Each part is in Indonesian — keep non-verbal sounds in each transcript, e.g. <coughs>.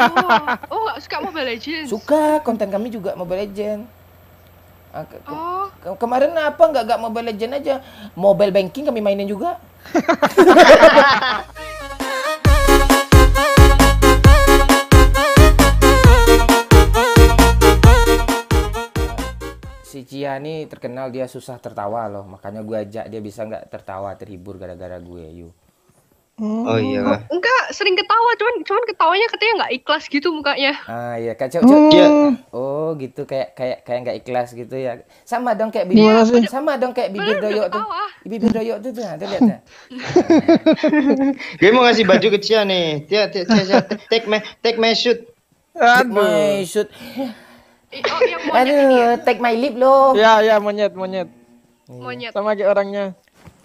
Oh, oh suka Mobile Legends? Suka, konten kami juga Mobile Legends. Ah, ke oh. kemarin apa nggak nggak Mobile Legends aja, Mobile Banking kami mainin juga. <laughs> si Cia ini terkenal dia susah tertawa loh makanya gue ajak dia bisa nggak tertawa terhibur gara-gara gue yuk Oh, oh iya. Oh, enggak, sering ketawa, cuman cuman ketawanya katanya enggak ikhlas gitu mukanya. Ah iya, kayak cok. oh. Hmm. Dia, oh gitu kayak kayak kayak enggak ikhlas gitu ya. Sama dong kayak bibir dia, sama, dong kayak bibir doyok tuh. Bibir doyok tuh tuh, tuh lihat tuh. Gue <laughs> mau ngasih baju kecil nih. Cia, Cia, Cia, Cia take me take my shoot. Take my shoot. Eh, oh, yang Aduh, ini ya? take my lip loh. Ya, ya monyet, monyet. Monyet. Sama kayak orangnya.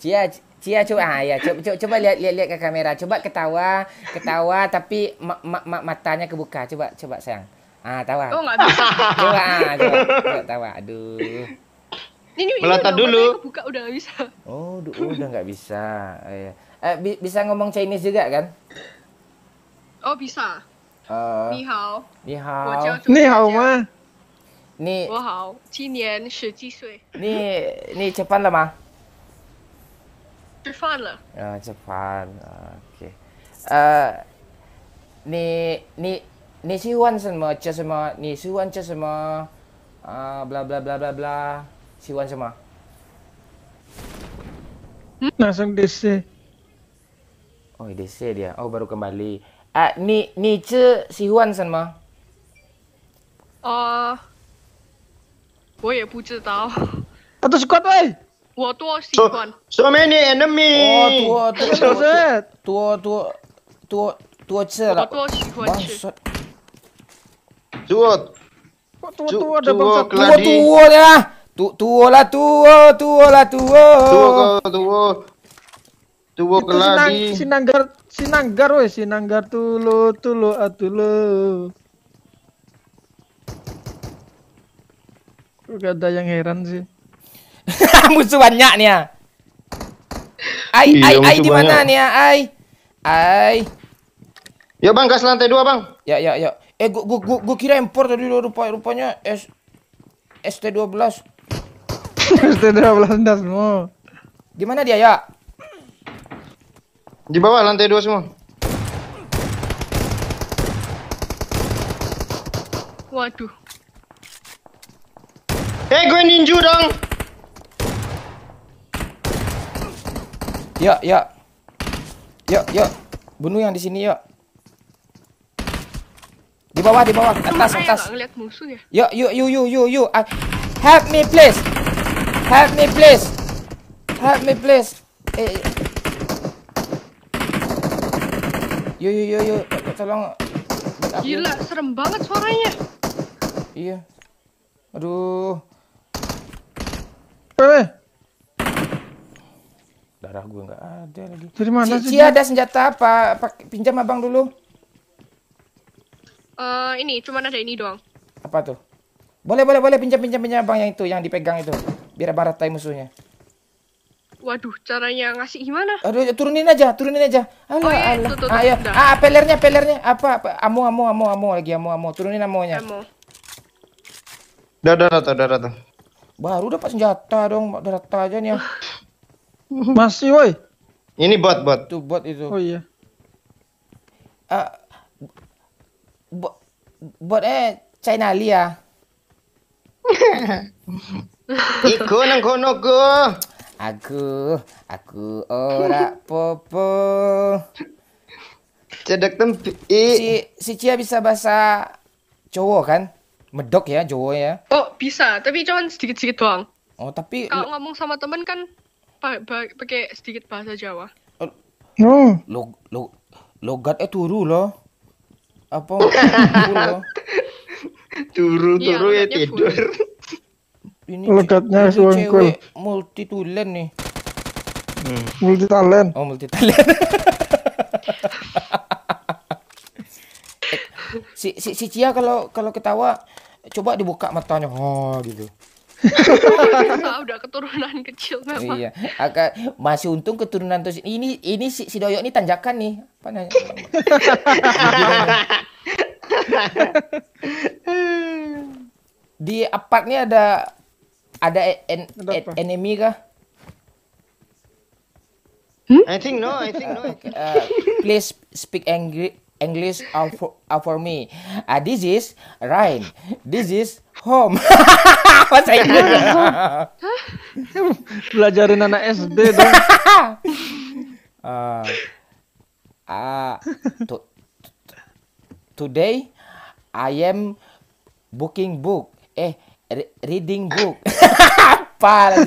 Cia, Cia coba ah ya coba coba, coba lihat lihat lihat ke kamera. Coba ketawa, ketawa tapi ma, ma, ma, matanya kebuka. Coba coba sayang. Ah, tawa. Oh, enggak bisa. Coba, ah, coba, coba tawa. Aduh. Ini, dulu. Buka udah bisa. Oh, du, oh, udah nggak bisa. Oh, iya. eh, bi bisa ngomong Chinese juga kan? Oh, bisa. Uh, ni hao. Ni hao. Ni hao ma. Ni. Wo hao. Qi shi ji sui. Ni ni cepat lah mah. Cepat lah. cepat. Ah, ah, ni ni ni si Wan sama ni ah, bla bla bla bla bla hmm? DC. Oh, DC dia. Oh, baru kembali. Ah, uh, ni ni Cia si Wan sama. Ah, uh, 我也不知道。他都是怪怪。我多喜欢。So many enemy。我多多多多多多吃了。我多喜欢吃。Dua. Tua tua ada bangsa tua tua lah. Tu tua lah tua tua lah tua. Tua tua. Tua keladi. Sinanggar sinanggar weh sinanggar tulu tulu atulu. Gak ada yang heran sih banyak <laughs> nih ya. Ai, iya, ai, ai di mana nih ya? Ai. Ai. Ya Bang, gas lantai dua Bang. Ya, ya, ya. Eh, gua gua gua, gua kira impor tadi rupa rupanya S ST12. ST12 dah semua. Di mana dia ya? Di bawah lantai dua semua. Waduh. Eh, hey, gue ninju dong. Ya, ya. Ya, ya. Bunuh yang di sini, ya. Di bawah, di bawah, atas, atas. Ya? ya. yuk, yuk. yuk, yuk, yuk. Ah, help me please. Help me please. Help me please. Eh. yuk, yuk. yuk, yuk. tolong. Gila, serem banget suaranya. Iya. Aduh. Eh darah gue nggak ada lagi. Jadi mana sih? Cia ada senjata apa? Pak, pinjam abang dulu. Uh, ini cuma ada ini doang. Apa tuh? Boleh boleh boleh pinjam pinjam pinjam abang yang itu yang dipegang itu. Biar barat ratai musuhnya. Waduh, caranya ngasih gimana? Aduh, ya, turunin aja, turunin aja. Alah, oh, iya, iya alah. Tuh, tuh, ah, pelernya, pelernya. Apa, apa? Amu, amu, amu, amu lagi, amu, amu. Turunin amunya. Amu. Udah, udah, udah, udah, Baru dapat senjata dong, udah rata aja nih. <laughs> Masih woi. Ini bot bot. Itu bot itu. Oh iya. Uh, bot buat eh China Lia. Ah. <laughs> Iku nang kono ku. Aku, aku ora popo. Cedek tempi. Si si Cia bisa bahasa cowok kan? Medok ya cowok ya. Oh, bisa, tapi cuman sedikit-sedikit doang. Oh, tapi kalau ngomong sama temen kan pakai sedikit bahasa Jawa. Oh. Lo, hmm. lo, logat eh turu loh. Apa? <laughs> turu iya, turu ya, ya tidur. Ini logatnya suangkul. Multi tulen nih. Hmm. Multi talent. Oh, multi talent. <laughs> Eh, si si si Cia kalau kalau ketawa coba dibuka matanya. Oh, gitu. <laughs> udah keturunan kecil memang. Iya. Aka, masih untung keturunan terus. Ini ini si, si Doyok ini tanjakan nih. Apa nanya? Di apartnya ada ada e, en, en, enemy kah? Hmm? I think no, I think no. Uh, please speak angry. English are uh, for, are uh, for me. Uh, this is Ryan. This is home. Bahasa <laughs> Inggris. <laughs> Belajarin anak SD dong. <laughs> uh, uh, to, today I am booking book. Eh, re reading book. Apa?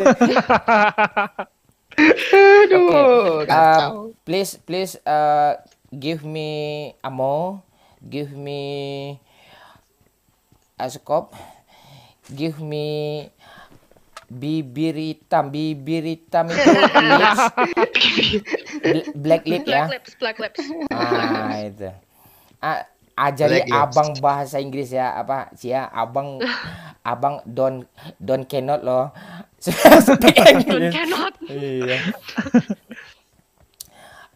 Aduh, okay. uh, please please uh, give me a give me a scope give me <laughs> bibir hitam, itu lips black lip ya. black lips black lips ah itu ah, ajari ah, black abang lips. bahasa Inggris ya apa sih ya abang abang don don cannot loh <laughs> iya.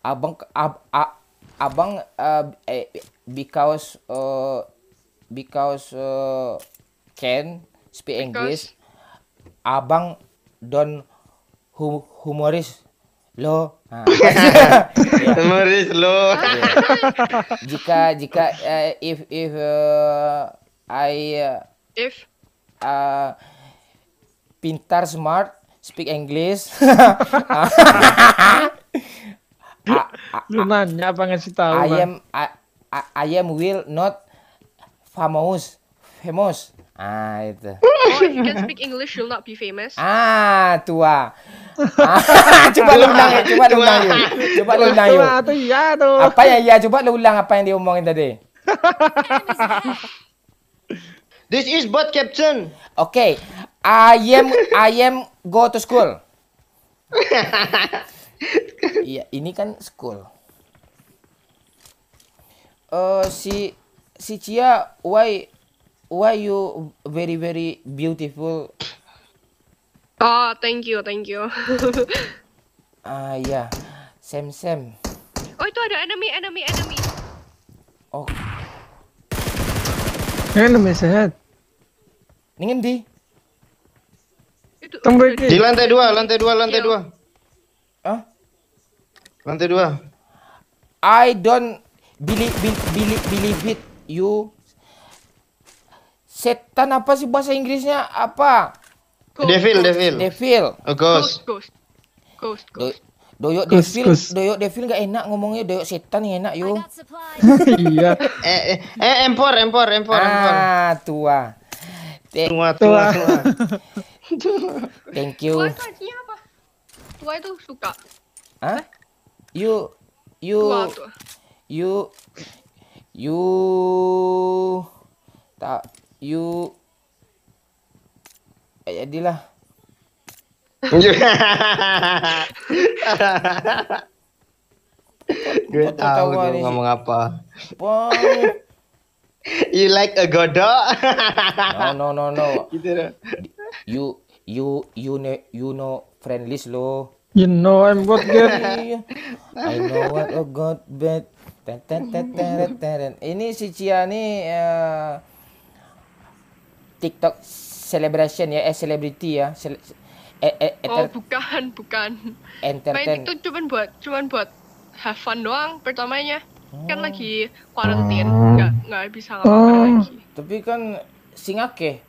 abang ab, ab, abang uh, eh, because uh, because uh, eh, can speak because... English abang don hum humoris lo nah, <laughs> humoris lo jika jika uh, if if uh, I uh, if uh, pintar smart speak English <laughs> <laughs> Lu nanya apa ngasih tahu? I am I, I, I am will not famous. Famous. Ah itu. <laughs> Oh, you can speak English, you'll not be famous. Ah tua. <laughs> Ah, <laughs> coba lu ulang, coba lu ulang yuk. Coba lu ulang yuk. iya tuh. Apa ya iya? Coba lu ulang apa yang diomongin tadi. This is bot captain. Oke, okay. I am I am go to school. Iya, ini kan school uh, si si Cia why why you very very beautiful oh thank you thank you <laughs> ah ya yeah. sem Sam oh itu ada enemy enemy enemy oh enemy sehat ngingin di di lantai dua, lantai dua, lantai iya. dua. huh? Lantai dua. I don't Bili, bil, bili, believe it you setan apa sih bahasa Inggrisnya apa ghost. devil devil devil oh, ghost ghost ghost, ghost. doyok ghost, devil ghost. doyok devil nggak enak ngomongnya doyok setan yang enak yo <laughs> iya eh, eh eh empor empor empor ah, tua tua tua, tua. <laughs> thank you tua itu apa tua itu suka Hah? you you tua, tua. You, you, tak you. ya jadilah <laughs> gue tahu gue ngomong apa <laughs> you like a godok no no no no <laughs> gitu you you you know you know friendless lo you know I'm what good I know what a god bet. Ini si Cia nih eh, uh, TikTok celebration ya, eh celebrity ya. Cele eh, eh, oh bukan bukan. Entertain. Main itu cuma buat cuma buat have fun doang pertamanya. Hmm. Kan lagi quarantine, hmm. nggak nggak bisa ngapa oh. lagi. Tapi kan ke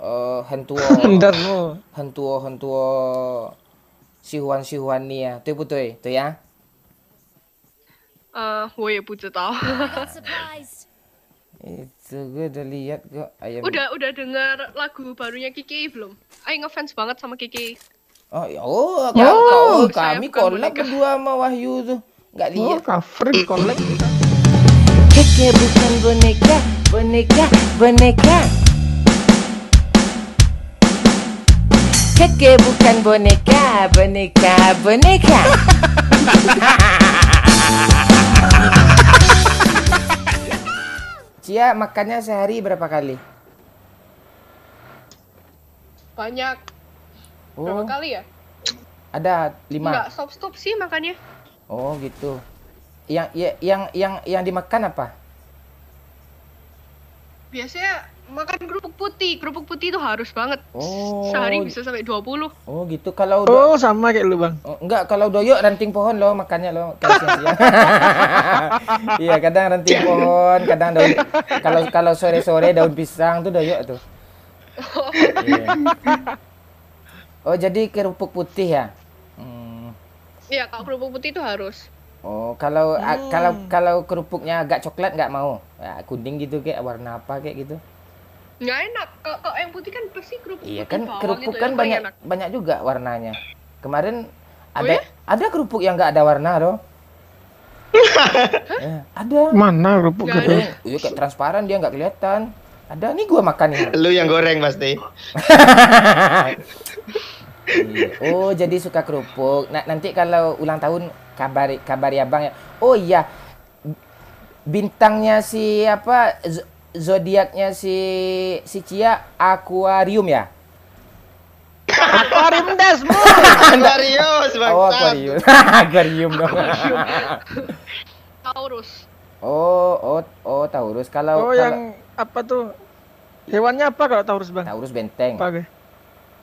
uh, eh, <laughs> hentuo hentuo hentuo hantu sihuan sihuan huan ya tuh betul tuh ya 呃，我也不知道。Itu eh, oh iya, <laughs> <laughs> gue udah lihat kok ayam. Udah udah denger lagu barunya Kiki belum? Ayo ngefans banget sama Kiki. Oh, ya, oh, ya, kau, oh, kau, kami kolek kedua sama Wahyu tuh. Gak oh, lihat. Oh, cover kolek. Hmm. Kiki bukan boneka, boneka, boneka. Kiki bukan boneka, boneka, boneka. <laughs> Cia makannya sehari berapa kali? Banyak. Oh. Berapa kali ya? Ada lima. Enggak, stop stop sih makannya. Oh gitu. Yang ya, yang yang, yang dimakan apa? Biasanya makan kerupuk putih. Kerupuk putih itu harus banget. Oh. Sehari bisa sampai 20. Oh, gitu. Kalau do... Oh, sama kayak lu, Bang. Oh, enggak, kalau doyok ranting pohon lo makannya lo. <laughs> Iya, kadang ranting pohon, kadang daun kalau kalau sore-sore daun pisang tuh doyok tuh. Oh. Oh, jadi kerupuk putih ya? Hmm. Iya, kalau kerupuk putih itu harus. Oh, kalau hmm. kalau kalau kerupuknya agak coklat nggak mau. Ya, kuning gitu kayak warna apa kayak gitu nggak enak kalau, yang putih kan pasti kerupuk iya kan gitu ya. kerupuk kan ya, banyak enak. banyak juga warnanya kemarin oh ada oh, ya? ada kerupuk yang nggak ada warna loh <laughs> eh, ada mana kerupuk gitu iya kayak transparan dia nggak kelihatan ada nih gua makan ini lu yang goreng pasti iya. oh jadi suka kerupuk nah, nanti kalau ulang tahun kabari kabari abang ya oh iya bintangnya si apa zodiaknya si si Cia Aquarium ya? Aquarium das, Bu. Aquarius, Bang. Oh, Aquarius. <laughs> aquarium dong. Taurus. Oh, oh, oh Taurus. Kalau Oh, kalau... yang apa tuh? Hewannya apa kalau Taurus, Bang? Taurus benteng. Apa,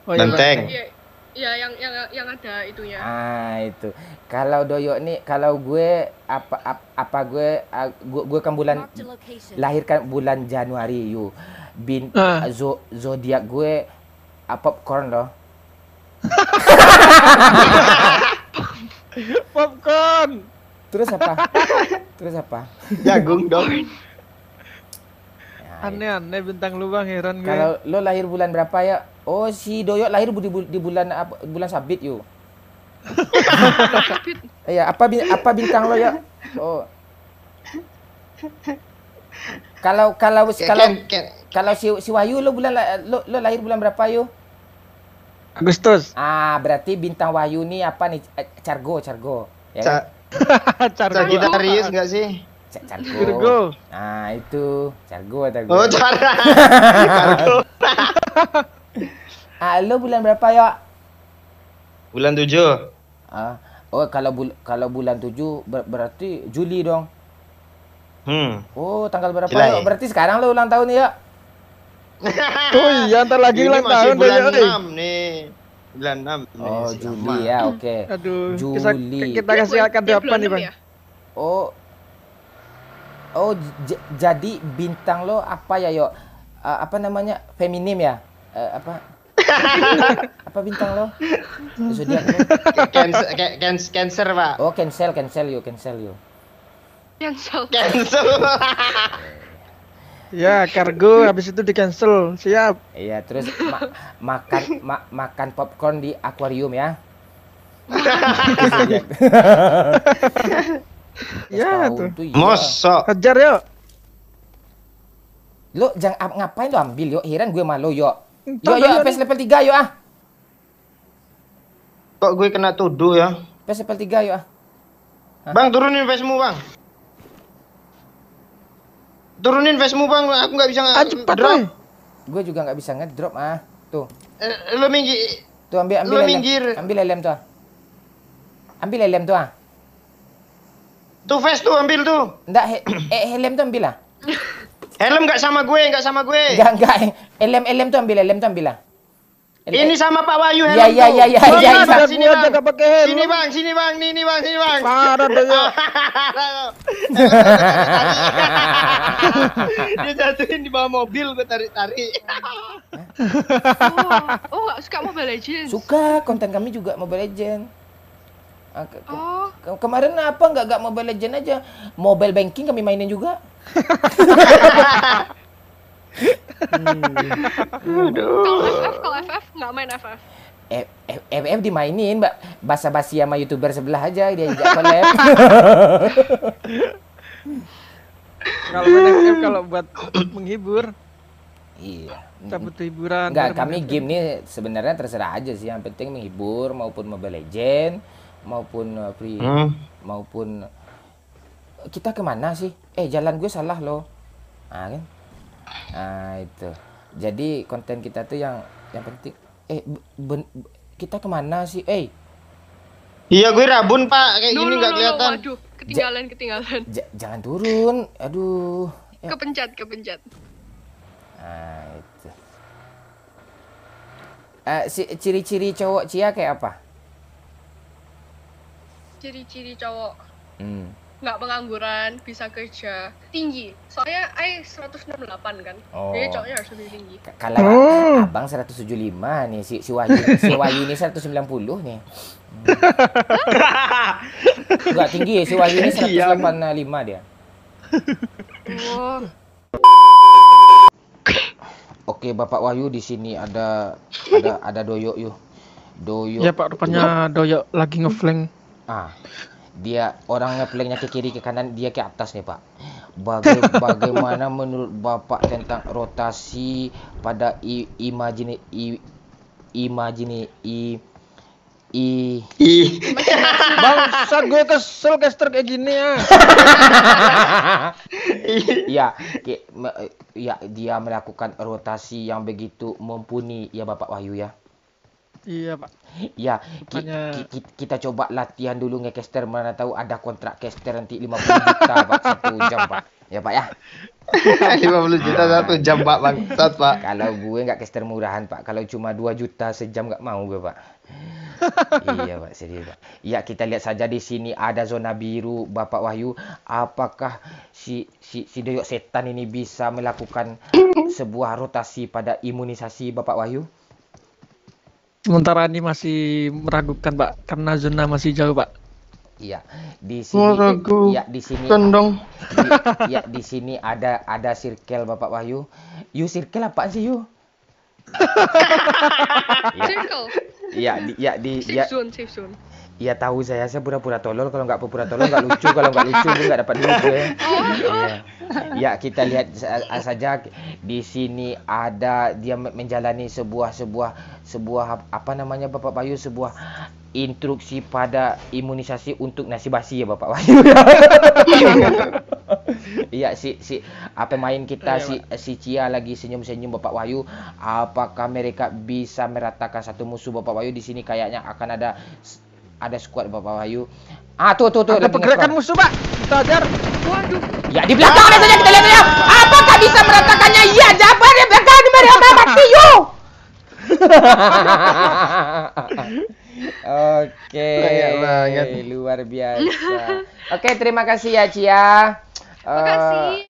Oh, iya, benteng. Bang ya yang yang yang ada itunya ah itu kalau doyok nih kalau gue apa apa, apa gue, uh, ah, gue gue kan bulan lahirkan bulan Januari yuk bin uh. zo, zodiak gue uh, popcorn loh <laughs> popcorn terus apa terus apa jagung dong aneh-aneh ya, bintang lubang heran gue kalau lo lahir bulan berapa ya Oh, si Doyok lahir di, di bulan apa, bulan sabit yuk. Iya, apa bin apa bintang lo ya? Oh. Kalau kalau kalau kalau si si Wahyu lo bulan lo, lo lahir bulan berapa yo? Agustus. Ah, berarti bintang Wahyu ini apa nih? Eh, Cargo, Cargo. Ya Ca kan? <laughs> Cargo. Sagitarius enggak sih? Cargo. Cargo. Nah, itu Cargo atau gue. Oh, Cargo. <laughs> Cargo. <laughs> <laughs> ah, lo bulan berapa ya? Bulan tujuh. Ah, oh kalau bul kalau bulan tujuh ber berarti Juli dong. Hmm. Oh tanggal berapa ya? Berarti sekarang lo ulang tahun ya? <laughs> oh iya ntar lagi ulang tahun bulan eh. enam nih. Bulan enam. Oh Juli ya oke. Okay. <laughs> Aduh. Juli. Kita, kita kasih akad berapa ya? nih bang? Oh Oh, jadi bintang lo apa ya, yo? Uh, ah, apa namanya? Feminim ya? uh, apa <laughs> apa bintang lo? Zodiak cancer Cancel, cancel, cancer pak. Oh cancel, cancel yuk, cancel yuk. Cancel. Cancel. <laughs> ya kargo habis itu di cancel siap. Iya terus ma makan ma makan popcorn di akuarium ya. <laughs> ya tuh. moso iya. Mosok. Kejar yuk. Lo jangan ngapain lo ambil yuk, heran gue malu yuk Yuk, yuk, PS level 3 yuk ah. Kok gue kena tuduh ya? PS level 3 yuk ah. Hah? Bang turunin PS-mu, bang. Turunin PS-mu, bang, aku nggak bisa ah, cepat, drop. Gue juga nggak bisa ngedrop ah. Tuh. Eh, lo minggir. Tuh ambil ambil lo lelem. Minggir. Ah. Ambil lelem tuh. Ah. Ambil lelem tuh ah. Tuh face tuh ambil tuh. Enggak, he <clears throat> eh helm tuh ambil lah. <laughs> Helm nggak sama gue, nggak sama gue. Nggak, nggak. Helm, helm tuh ambil, helm tuh ambil lah. Ini sama Pak Wahyu iya, helm. Iya, iya, iya, iya. Ya, ya, ya, sini bang, sini bang, sini bang, bang, sini bang. Parah deh. <laughs> Dia jatuhin di bawah mobil, gue tarik-tarik. oh, oh, suka Mobile Legends. Suka, konten kami juga Mobile Legends. Ah, ke, ke, oh. Ke, kemarin apa nggak nggak Mobile Legend aja, Mobile Banking kami mainin juga. hmm. Kalau FF, kalau FF nggak main FF. F, F, FF dimainin, mbak. Basa-basi sama youtuber sebelah aja dia ajak collab. kalau FF kalau buat menghibur. Iya. Cabut hiburan. Enggak, kami game ini sebenarnya terserah aja sih. Yang penting menghibur maupun Mobile Legend maupun uh, free hmm. maupun uh, kita kemana sih eh jalan gue salah loh ah kan nah itu jadi konten kita tuh yang yang penting eh ben, kita kemana sih eh iya gue rabun pak kayak gini nggak kelihatan aduh ketinggalan ketinggalan ja jangan turun aduh ya. kepencet kepencet nah itu uh, si ciri-ciri cowok cia kayak apa ciri-ciri cowok hmm. pengangguran bisa kerja tinggi soalnya ay 168 kan oh. jadi cowoknya harus lebih tinggi kalau hmm. abang 175 nih si si Wahyu si Wahyu ini 190 nih hmm. <laughs> nggak tinggi si Wahyu ini 185 dia <laughs> Oke Bapak Wahyu di sini ada ada ada doyok yuk. Doyok. Ya Pak rupanya doyok lagi ngeflank ah dia orangnya pelengnya ke kiri ke kanan dia ke atas nih pak Baga <laughs> bagaimana menurut bapak tentang rotasi pada i, imagine i, imagine i i i <laughs> gue kesel kester kayak gini ya <laughs> ya ke, ya dia melakukan rotasi yang begitu mumpuni ya bapak Wahyu ya Iya Pak. Ya, ki, ki, ki, kita coba latihan dulu dengan caster mana tahu ada kontrak caster nanti 50 juta Pak <laughs> satu jam Pak. Ya Pak ya. 50 <laughs> juta satu jam Pak Bang. Sat, Pak. Kalau gue enggak caster murahan Pak, kalau cuma 2 juta sejam enggak mau gue Pak. <laughs> iya Pak, serius Pak. Ya kita lihat saja di sini ada zona biru Bapak Wahyu. Apakah si si si Doyok setan ini bisa melakukan <coughs> sebuah rotasi pada imunisasi Bapak Wahyu? Sementara ini masih meragukan Pak karena zona masih jauh Pak. Iya, di sini Meragu. Eh, ya di sini tendong. Kan di, ya di sini ada ada circle Bapak Wahyu. You circle apa sih you? Ya di ya di safe ya. Zone, safe zone. Ya tahu saya saya pura-pura tolol kalau enggak pura-pura tolol enggak lucu kalau enggak lucu pun enggak dapat duit ya. ya. Ya kita lihat saja di sini ada dia menjalani sebuah sebuah sebuah apa namanya Bapak Bayu sebuah instruksi pada imunisasi untuk nasi basi ya Bapak Bayu. <laughs> Iya si si apa main kita iya, si si Cia lagi senyum-senyum Bapak Wahyu. Apakah mereka bisa meratakan satu musuh Bapak Wahyu di sini kayaknya akan ada ada skuad Bapak Wahyu. Ah tuh tuh tuh ada pergerakan musuh Pak. Kita ajar. Waduh. Ya di belakang ada saja kita lihat ya. Apakah bisa meratakannya? Iya belakang di belakang mereka mati you. Oke, okay. luar biasa. Oke, okay, terima kasih ya Cia. 啊。